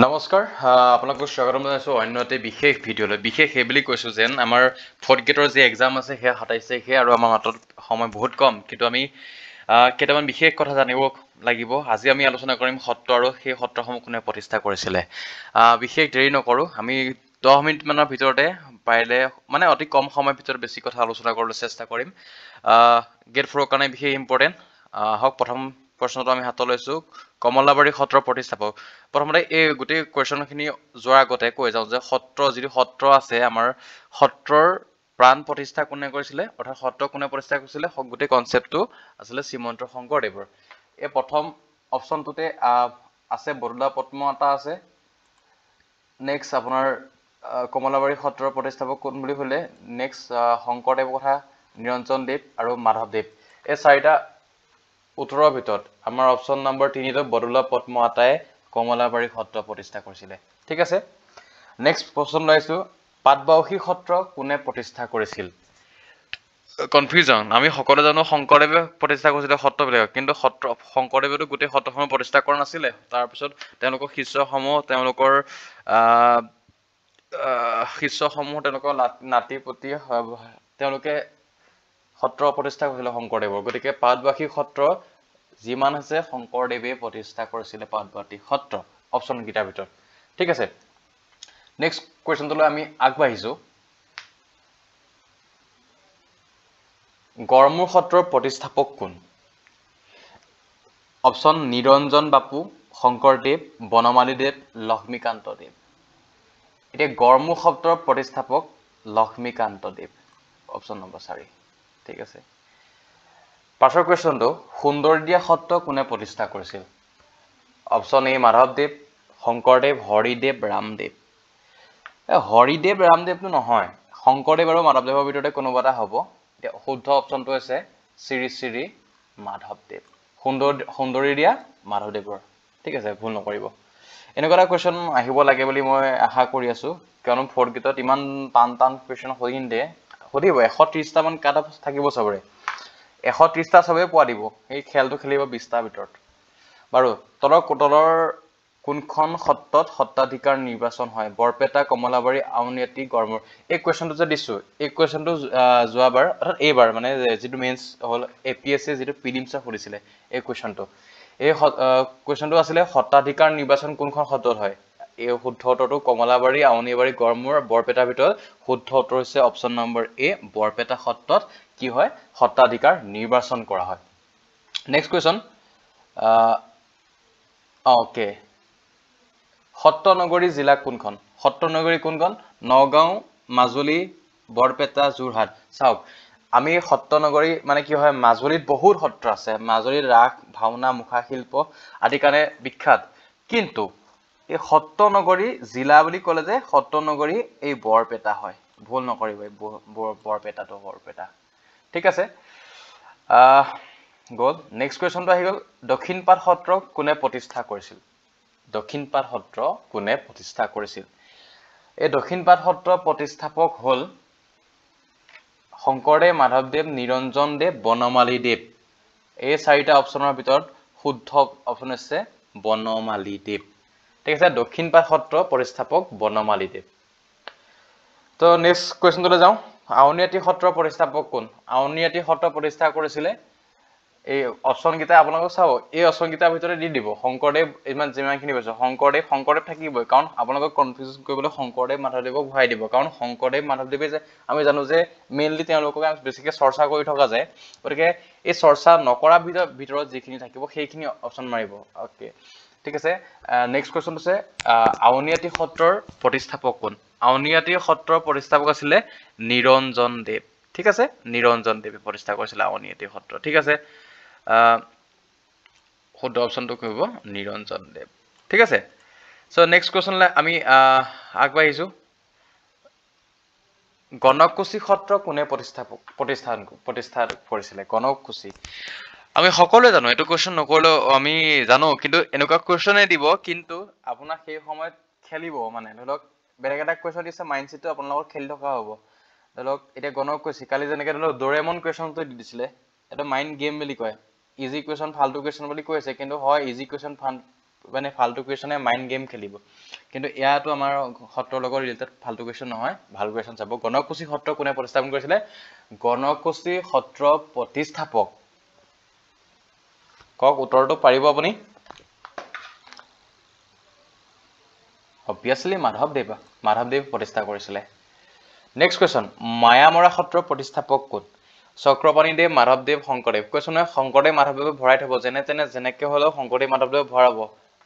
নমস্কাৰ আপোনালোকক স্বাগতম জনাইছোঁ অন্য এটি বিশেষ ভিডিঅ'লৈ বিশেষ সেই বুলি কৈছোঁ যেন আমাৰ ফৰ্থ গ্ৰেডৰ যি এক্সাম আছে সেয়া সাতাইছ তাৰিখে আৰু আমাৰ হাতত সময় বহুত কম কিন্তু আমি কেইটামান বিশেষ কথা জানিব লাগিব আজি আমি আলোচনা কৰিম সত্ৰ আৰু সেই সত্ৰসমূহ কোনে প্ৰতিষ্ঠা কৰিছিলে বিশেষ দেৰি নকৰোঁ আমি দহ মিনিটমানৰ ভিতৰতে পাৰিলে মানে অতি কম সময়ৰ ভিতৰত বেছি কথা আলোচনা কৰিবলৈ চেষ্টা কৰিম গ্ৰেড ফ'ৰৰ কাৰণে বিশেষ ইম্পৰ্টেণ্ট হওক প্ৰথম প্ৰশ্নটো আমি হাতত লৈছো কমলাবাৰী সত্ৰ প্ৰতিষ্ঠাপক প্ৰথমতে এই গোটেই কুৱেশ্যনখিনি যোৱাৰ আগতে কৈ যাওঁ যে সত্ৰ যিটো সত্ৰ আছে আমাৰ সত্ৰৰ প্ৰাণ প্ৰতিষ্ঠা কোনে কৰিছিলে অৰ্থাৎ সত্ৰ কোনে প্ৰতিষ্ঠা কৰিছিলে গোটেই কনচেপ্টটো আছিলে শ্ৰীমন্ত শংকৰদেৱৰ এই প্ৰথম অপশ্যনটোতে আছে বৰুলা পদ্ম এটা আছে নেক্সট আপোনাৰ কমলাবাৰী সত্ৰৰ প্ৰতিষ্ঠাপক কোন বুলি ক'লে নেক্সট শংকৰদেৱৰ কথা নিৰঞ্জন দেৱ আৰু মাধৱদেৱ এই চাৰিটা ওঠৰ ভিতৰত আমাৰ অপশ্যন নম্বৰ তিনিটো বদলা পদ্ম আটাই কমলাবাৰী সত্ৰ প্ৰতিষ্ঠা কৰিছিলে ঠিক আছে নেক্সট প্ৰশ্ন লৈছোঁ পাটবাউসী সত্ৰ কোনে প্ৰতিষ্ঠা কৰিছিল কনফিউজন আমি সকলোৱে জানো শংকৰদেৱে প্ৰতিষ্ঠা কৰিছিলে সত্ৰবিলাকক কিন্তু সত্ৰ শংকৰদেৱেতো গোটেই সত্ৰসমূহ প্ৰতিষ্ঠা কৰা নাছিলে তাৰপিছত তেওঁলোকৰ শিষ্যসমূহ তেওঁলোকৰ শিষ্যসমূহ তেওঁলোকৰ নাতি প্ৰতি তেওঁলোকে সত্ৰ প্ৰতিষ্ঠা কৰিছিলে শংকৰদেৱৰ গতিকে পাটবাসী সত্ৰ যিমান আছে শংকৰদেৱে প্ৰতিষ্ঠা কৰিছিলে পাটবাতী সত্ৰ অপশ্যনকেইটাৰ ভিতৰত ঠিক আছে নেক্সট কুৱেশ্যনটোলৈ আমি আগবাঢ়িছো গড়মূৰ সত্ৰৰ প্ৰতিষ্ঠাপক কোন অপশ্যন নিৰঞ্জন বাপু শংকৰদেৱ বনমালীদেৱ লক্ষ্মীকান্তদেৱ এতিয়া গড়মূৰ সত্ৰৰ প্ৰতিষ্ঠাপক লক্ষ্মীকান্তদেৱ অপশ্যন নম্বৰ চাৰি ঠিক আছে পাছৰ কুৱেশ্যনটো সুন্দৰদিয়া সত্ৰ কোনে প্ৰতিষ্ঠা কৰিছিল অপশ্যন এ মাধৱদেৱ শংকৰদেৱ হৰিদেৱ ৰামদেৱ হৰিদেৱ ৰামদেৱটো নহয় শংকৰদেৱ আৰু মাধৱদেৱৰ ভিতৰতে কোনোবা এটা হ'ব এতিয়া শুদ্ধ অপশ্যনটো হৈছে শ্ৰী শ্ৰী মাধৱদেৱ সুন্দৰ সুন্দৰী দিয়া মাধৱদেৱৰ ঠিক আছে ভুল নকৰিব এনেকুৱা এটা কুৱেশ্যন আহিব লাগে বুলি মই আশা কৰি আছো কিয়নো ফৰ্থ গ্ৰেডত ইমান টান টান কুৱেশ্যন হৈ দিয়ে সুধিব এশ ত্ৰিছটামান কাট অফ থাকিব চবৰে এশ ত্ৰিশটা চবেই পোৱা দিব সেই খেলটো খেলিব বিছটাৰ ভিতৰত বাৰু তলৰ কোটলৰ কোনখন সত্ৰত সত্ৰাধিকাৰ নিৰ্বাচন হয় বৰপেটা কমলাবাৰী আউনীআটী গড়মূৰ এই কুৱেশ্যনটো যে দিছো এই কুৱেশ্যনটো যোৱাবাৰ অৰ্থাৎ এইবাৰ মানে যিটো মেইনছ হ'ল এ পি এছ চি যিটো প্ৰিলিমছ সুধিছিলে এই কুৱেশ্যনটো এই কুৱেশ্যনটো আছিলে সত্ৰাধিকাৰ নিৰ্বাচন কোনখন সত্ৰত হয় এই শুদ্ধ উত্তৰটো কমলাবাৰী আউনীবাৰী গড়মূৰ বৰপেটাৰ ভিতৰত শুদ্ধ উত্তৰ হৈছে অপশ্যন নম্বৰ এ বৰপেটা সত্ৰত কি হয় সত্ৰাধিকাৰ নিৰ্বাচন কৰা হয় নেক্সট কুৱেশ্যন অ'কে সত্ৰনগৰী জিলা কোনখন সত্ৰনগৰী কোনখন নগাঁও মাজুলী বৰপেটা যোৰহাট চাওক আমি সত্ৰনগৰী মানে কি হয় মাজুলীত বহুত সত্ৰ আছে মাজুলীত ৰাস ভাওনা মুখা শিল্প আদিৰ কাৰণে বিখ্যাত কিন্তু এই সত্ৰ নগৰী জিলা বুলি ক'লে যে সত্ৰ নগৰী এই বৰপেটা হয় ভুল নকৰিব বৰপেটাটো বৰপেটা ঠিক আছে গ'ল নেক্সট কুৱেশ্যনটো আহি গ'ল দক্ষিণপাট সত্ৰ কোনে প্ৰতিষ্ঠা কৰিছিল দক্ষিণপাট সত্ৰ কোনে প্ৰতিষ্ঠা কৰিছিল এই দক্ষিণপাট সত্ৰ প্ৰতিষ্ঠাপক হ'ল শংকৰদেৱ মাধৱদেৱ নিৰঞ্জন দেৱ দেৱ এই চাৰিটা অপশ্যনৰ ভিতৰত শুদ্ধ অপশ্যন হৈছে বনমালীদেৱ ঠিক আছে দক্ষিণ পাট সত্ৰ প্ৰতিষ্ঠাপক বনমালীদেৱ তো নেক্সট কুৱেশ্যনটোলৈ যাওঁ আউনীআটী সত্ৰ প্ৰতিষ্ঠাপক কোন আউনীআটী সত্ৰ প্ৰতিষ্ঠা কৰিছিলে এই অপশ্যনকেইটা আপোনালোকক চাব এই অপশ্যনকেইটাৰ ভিতৰতে দি দিব শংকৰদেৱ ইমান যিমানখিনি পাইছোঁ শংকৰদেৱ শংকৰদেৱ থাকিবই কাৰণ আপোনালোকক কনফিউজ কৰিবলৈ শংকৰদেৱ মাধৱদেৱক ঘূৰাই দিব কাৰণ শংকৰদেৱ মাধৱদেৱে যে আমি জানো যে মেইনলি তেওঁলোকক আমি বেছিকৈ চৰ্চা কৰি থকা যায় গতিকে এই চৰ্চা নকৰা ভিতৰত যিখিনি থাকিব সেইখিনি অপশ্যন মাৰিব অ'কে ঠিক আছে নেক্সট কুৱেশ্যন হৈছে আউনীআটি সত্ৰৰ প্ৰতিষ্ঠাপক কোন আউনীআটী সত্ৰৰ প্ৰতিষ্ঠাপক আছিলে নিৰঞ্জন দেৱ ঠিক আছে নিৰঞ্জন দেৱে প্ৰতিষ্ঠা কৰিছিলে আউনীআটী সত্ৰ ঠিক আছে শুদ্ধ অপশ্যনটো কৰিব নিৰঞ্জন দেৱ ঠিক আছে চ' নেক্সট লৈ আমি আহ আগবাঢ়িছোঁ গণকুচি সত্ৰ কোনে প্ৰতিষ্ঠাপক প্ৰতিষ্ঠান প্ৰতিষ্ঠা কৰিছিলে গণকুচি আমি সকলোৱে জানো এইটো কুৱেশ্যন নকৰিলেও আমি জানো কিন্তু এনেকুৱা কুৱেশ্যনে দিব কিন্তু আপোনাক সেই সময়ত খেলিব মানে ধৰি লওক বেলেগ এটা কুৱেশ্যন দিছে মাইণ্ড ছেটটো আপোনালোকৰ খেলি থকা হ'ব ধৰি লওক এতিয়া গণক কৈছে কালি যেনেকে ধৰি লওক দৰেমন কুৱেশ্যনটো দি দিছিলে এইটো মাইণ্ড গেম বুলি কয় ইজি কুৱেশ্যন ফাল্টু কুৱেশ্যন বুলি কৈছে কিন্তু হয় ইজি কুৱেশ্যন ফান মানে ফাল্টু কুৱেশ্যনে মাইণ্ড গেম খেলিব কিন্তু ইয়াতো আমাৰ সত্ৰৰ লগত ৰিলেটেড ফাল্টু কুৱেশ্যন নহয় ভাল কুৱেশ্যন চাব গণকুচি সত্ৰ কোনে প্ৰতিস্থাপন কৰিছিলে গণকুচি সত্ৰ প্ৰতিস্থাপক কওক উত্তৰটো পাৰিব আপুনি অভিয়াছলি মাধৱদেৱ মাধৱদেৱ প্ৰতিষ্ঠা কৰিছিলে নেক্সট কুৱেশ্যন মায়ামৰা সত্ৰৰ প্ৰতিষ্ঠাপক কোন চক্ৰপাণীদেৱ মাধৱদেৱ শংকৰদেৱ কুৱেশ্যন হয় শংকৰদেৱ মাধৱদেৱে ভৰাই থ'ব যেনে তেনে যেনেকৈ হ'লেও শংকৰদেৱ মাধৱদেৱে ভৰাব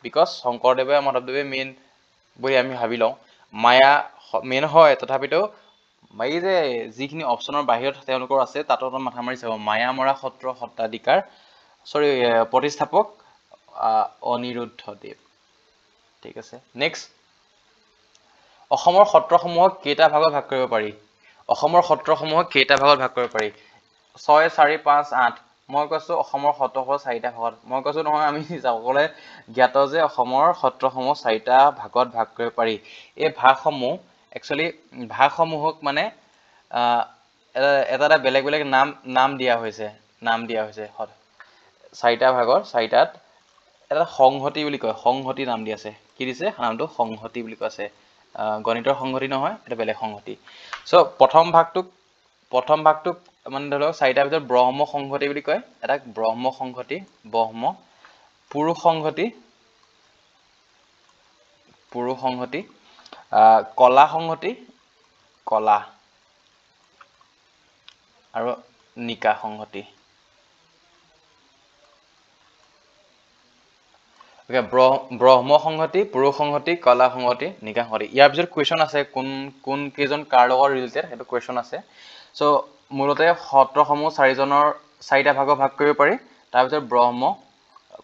বিকজ শংকৰদেৱে মাধৱদেৱে মেইন বুলি আমি ভাবি লওঁ মায়া মেইন হয় তথাপিতো এই যে যিখিনি অপশ্যনৰ বাহিৰত তেওঁলোকৰ আছে তাতো মাথা মাৰি চাব মায়ামৰা সত্ৰ সত্ৰাধিকাৰ চৰি প্ৰতিষ্ঠাপক অনিৰুদ্ধদেৱ ঠিক আছে নেক্সট অসমৰ সত্ৰসমূহক কেইটা ভাগত ভাগ কৰিব পাৰি অসমৰ সত্ৰসমূহক কেইটা ভাগত ভাগ কৰিব পাৰি ছয় চাৰি পাঁচ আঠ মই কৈছোঁ অসমৰ সত্ৰসমূহ চাৰিটা ভাগত মই কৈছোঁ নহয় আমি সকলোৱে জ্ঞাত যে অসমৰ সত্ৰসমূহ চাৰিটা ভাগত ভাগ কৰিব পাৰি এই ভাগসমূহ একচুৱেলি ভাগসমূহক মানে এটা এটা বেলেগ বেলেগ নাম নাম দিয়া হৈছে নাম দিয়া হৈছে চাৰিটা ভাগৰ চাৰিটাত এটা সংহতি বুলি কয় সংহতি নাম দি আছে কি দিছে নামটো সংহতি বুলি কোৱা আছে গণিতৰ সংহতি নহয় এটা বেলেগ সংহতি চ' প্ৰথম ভাগটোক প্ৰথম ভাগটোক মানে ধৰি লওক চাৰিটাৰ ভিতৰত ব্ৰহ্ম সংহতি বুলি কয় এটাক ব্ৰহ্ম সংহতি ব্ৰহ্ম পুৰুষ সংহতি পুৰুষ সংহতি কলা সংহতি কলা আৰু নিকা সংহতি গতিকে ব্ৰহ্ম সংহতি পুৰুষ সংহতি কলা সংহতি নিকা সংহতি ইয়াৰ পিছত কুৱেশ্যন আছে কোন কোন কেইজন কাৰ লগত ৰিলেটেড সেইটো কুৱেশ্যন আছে চ' মূলতে সত্ৰসমূহ চাৰিজনৰ চাৰিটা ভাগৰ ভাগ কৰিব পাৰি তাৰপিছত ব্ৰহ্ম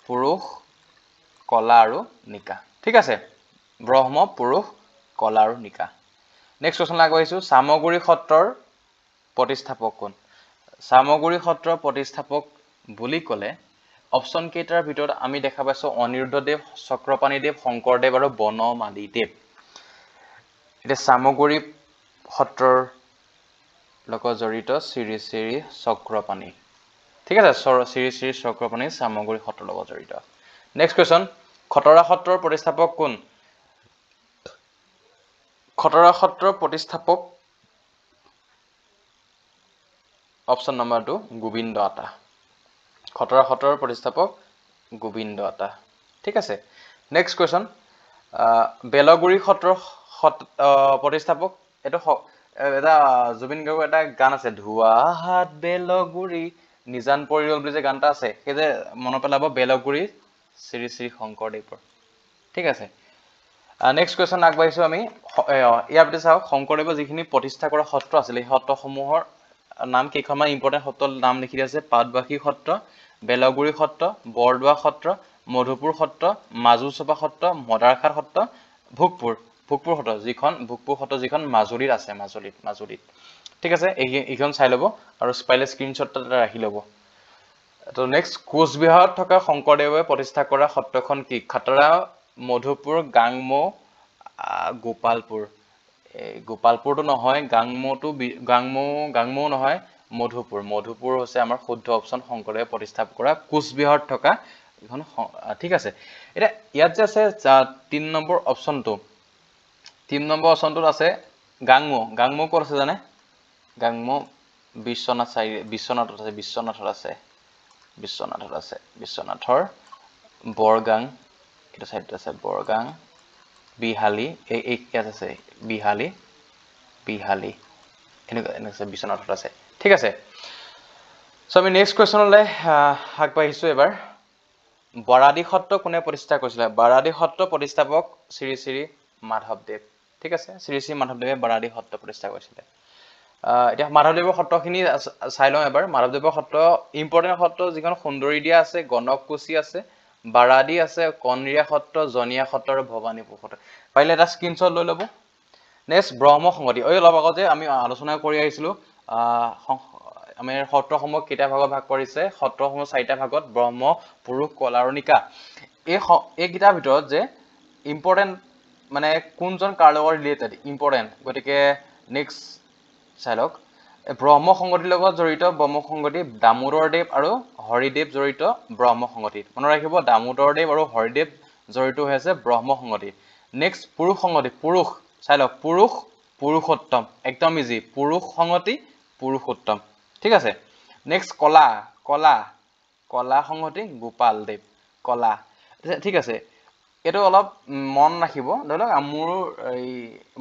পুৰুষ কলা আৰু নিকা ঠিক আছে ব্ৰহ্ম পুৰুষ কলা আৰু নিকা নেক্সট কুৱেশ্যন আগবাঢ়িছোঁ চামগুৰি সত্ৰৰ প্ৰতিষ্ঠাপক কোন চামগুৰি সত্ৰৰ প্ৰতিষ্ঠাপক বুলি ক'লে অপশ্যন কেইটাৰ ভিতৰত আমি দেখা পাইছোঁ অনিৰুদ্ধদেৱ চক্ৰপাণীদেৱ শংকৰদেৱ আৰু বনমালীদেৱ এতিয়া চামগুৰি সত্ৰৰ লগত জড়িত শ্ৰী শ্ৰী চক্ৰপাণী ঠিক আছে শ্ৰী শ্ৰী চক্ৰপাণী চামগুৰি সত্ৰৰ লগত জড়িত নেক্সট কুৱেশ্যন খটৰা সত্ৰৰ প্ৰতিষ্ঠাপক কোন খটৰা সত্ৰৰ প্ৰতিষ্ঠাপক অপশ্যন নম্বৰ টু গোবিন্দ আটা খতৰা সত্ৰৰ প্ৰতিষ্ঠাপক গোবিন্দ আতা ঠিক আছে নেক্সট কুৱেশ্যন বেলগুৰি সত্ৰ সত প্ৰতিষ্ঠাপক এইটো এটা জুবিন গাৰ্গৰ এটা গান আছে ধোৱা হাত বেলগুৰি নিজান পৰিয়ল বুলি যে গান এটা আছে সেই যে মনত পেলাব বেলগুৰি শ্ৰী শ্ৰী শংকৰদেৱৰ ঠিক আছে নেক্সট কুৱেশ্যন আগবাঢ়িছোঁ আমি ইয়াৰ প্ৰতি চাওক শংকৰদেৱৰ যিখিনি প্ৰতিষ্ঠা কৰা সত্ৰ আছিলে সেই সত্ৰসমূহৰ নাম কেইখনমান ইম্পৰ্টেণ্ট সত্ৰৰ নাম লিখি দিয়া আছে পাটবাসী সত্ৰ বেলগুৰি সত্ৰ বৰদোৱা সত্ৰ মধুপুৰ সত্ৰ মাজুচপা সত্ৰ মদাৰখাট সত্ৰ ভোগপুৰ ভোগপুৰ সত্ৰ যিখন ভোগপুৰ সত্ৰ যিখন মাজুলীত আছে মাজুলীত মাজুলীত ঠিক আছে এইখন চাই ল'ব আৰু পাৰিলে স্ক্ৰীণশ্বট এটা ৰাখি ল'ব তো নেক্সট কোচবিহাৰত থকা শংকৰদেৱে প্ৰতিষ্ঠা কৰা সত্ৰখন কি খাটাৰা মধুপুৰ গাংমৌ গোপালপুৰ গোপালপুৰটো নহয় গাংমটো গাংমো গাংমো নহয় মধুপুৰ মধুপুৰ হৈছে আমাৰ শুদ্ধ অপশ্যন শংকৰদেৱে প্ৰতিষ্ঠাপ কৰা কোচবিহাৰত থকা এইখন ঠিক আছে এতিয়া ইয়াত যে আছে তিনি নম্বৰ অপশ্যনটো তিনি নম্বৰ অপশ্যনটোত আছে গাংমো গাংমো ক'ত আছে জানে গাংমো বিশ্বনাথ চাৰি বিশ্বনাথত আছে বিশ্বনাথত আছে বিশ্বনাথত আছে বিশ্বনাথৰ বৰগাং এইটো চাইডত আছে বৰগাং বিহালী এই এই ইয়াত আছে বিহালী বিহালী এনেকুৱা এনেকুৱা বিশ্বনাথত আছে ঠিক আছে চ' আমি নেক্সট কুৱেশ্যনলৈ আগবাঢ়িছোঁ এবাৰ বৰাদী সত্ৰ কোনে প্ৰতিষ্ঠা কৰিছিলে বৰাদী সত্ৰ প্ৰতিষ্ঠাপক শ্ৰী শ্ৰী মাধৱদেৱ ঠিক আছে শ্ৰী শ্ৰী মাধৱদেৱে বৰাদি সত্ৰ প্ৰতিষ্ঠা কৰিছিলে আহ এতিয়া মাধৱদেৱৰ সত্ৰখিনি চাই লওঁ এবাৰ মাধৱদেৱৰ সত্ৰ ইম্পৰ্টেণ্ট সত্ৰ যিখন সুন্দৰী দিয়া আছে গণককুচি আছে বাৰাদী আছে কণৰিয়া সত্ৰ জনীয়া সত্ৰ আৰু ভৱানীপুৰ সত্ৰ পাৰিলে এটা স্ক্ৰীনশ্বট লৈ ল'ব নেক্সট ব্ৰহ্ম সংগতি অই অলপ আকৌ যে আমি আলোচনা কৰি আহিছিলোঁ আমি সত্ৰসমূহ কেইটা ভাগত ভাগ কৰিছে সত্ৰসমূহ চাৰিটা ভাগত ব্ৰহ্ম পুৰুষ কলাৰণিকা এই এইকেইটাৰ ভিতৰত যে ইম্পৰ্টেণ্ট মানে কোনজন কাৰ লগত ৰিলেটেড ইম্পৰ্টেণ্ট গতিকে নেক্সট চাই লওক ব্ৰহ্ম সংগতিৰ লগত জড়িত ব্ৰহ্ম সংগতি দামোদৰদেৱ আৰু হৰিদেৱ জড়িত ব্ৰহ্ম সংগতিত মনত ৰাখিব দামোদৰদেৱ আৰু হৰিদেৱ জড়িত হৈ আছে ব্ৰহ্ম সংগতি নেক্সট পুৰুষ সংগতি পুৰুষ চাই লওক পুৰুষ পুৰুষোত্তম একদম ইজি পুৰুষ সংগতি পুৰুষোত্তম ঠিক আছে নেক্সট কলা কলা কলা সংগতি গোপালদেৱ কলা ঠিক আছে এইটো অলপ মন ৰাখিব ধৰি লওক মোৰ এই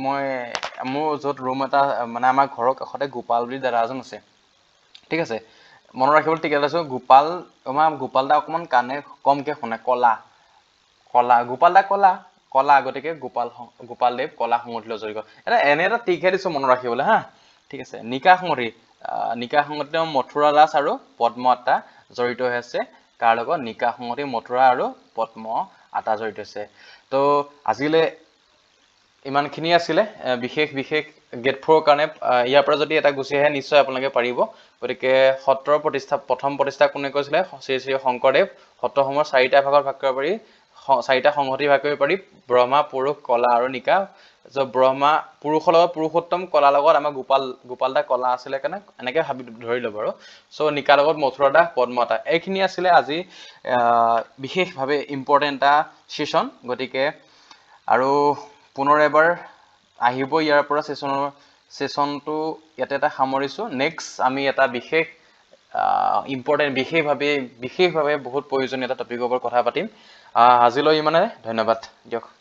মই মোৰ য'ত ৰুম এটা মানে আমাৰ ঘৰৰ কাষতে গোপাল বুলি দাদা এজন আছে ঠিক আছে মনত ৰাখিবলৈ টিকেট আছোঁ গোপাল আমাৰ গোপাল দা অকণমান কাণে কমকৈ শুনে ক'লা ক'লা গোপাল দা ক'লা ক'লা গতিকে গোপাল গোপালদেৱ ক'লা সংগতিলৈ জড়িত এটা এনে এটা টিকহে দিছোঁ মনত ৰাখিবলৈ হা ঠিক আছে নিকা সংগতি নিকা সংগতি মথুৰা দাস আৰু পদ্ম আটা জড়িত হৈ আছে কাৰ লগত নিকা সংগতি মথুৰা আৰু পদ্ম আটা জড়িত হৈছে ত' আজিলৈ ইমানখিনি আছিলে বিশেষ বিশেষ গেট ফ'ৰৰ কাৰণে ইয়াৰ পৰা যদি এটা গুচি আহে নিশ্চয় আপোনালোকে পাৰিব গতিকে সত্ৰৰ প্ৰতিষ্ঠা প্ৰথম প্ৰতিষ্ঠা কোনে কৈছিলে শ্ৰী শ্ৰী শংকৰদেৱ সত্ৰসমূহৰ চাৰিটা ভাগত ভাগ কৰিব পাৰি চাৰিটা সংহতি ভাগ কৰিব পাৰি ব্ৰহ্মা পুৰুষ কলা আৰু নিকা য' ব্ৰহ্মা পুৰুষৰ লগত পুৰুষোত্তম কলাৰ লগত আমাৰ গোপাল গোপাল দা কলা আছিলে কাৰণে এনেকৈ ভাবি ধৰি ল'ব আৰু চ' নিকাৰ লগত মথুৰা দাস পদ্মতা এইখিনি আছিলে আজি বিশেষভাৱে ইম্পৰ্টেণ্ট এটা ছিজন গতিকে আৰু পুনৰ এবাৰ আহিব ইয়াৰ পৰা ছেশ্যনৰ ছেশ্যনটো ইয়াতে এটা সামৰিছোঁ নেক্সট আমি এটা বিশেষ ইম্পৰ্টেণ্ট বিশেষভাৱে বিশেষভাৱে বহুত প্ৰয়োজনীয় এটা টপিকৰ ওপৰত কথা পাতিম আজিলৈ ইমানে ধন্যবাদ দিয়ক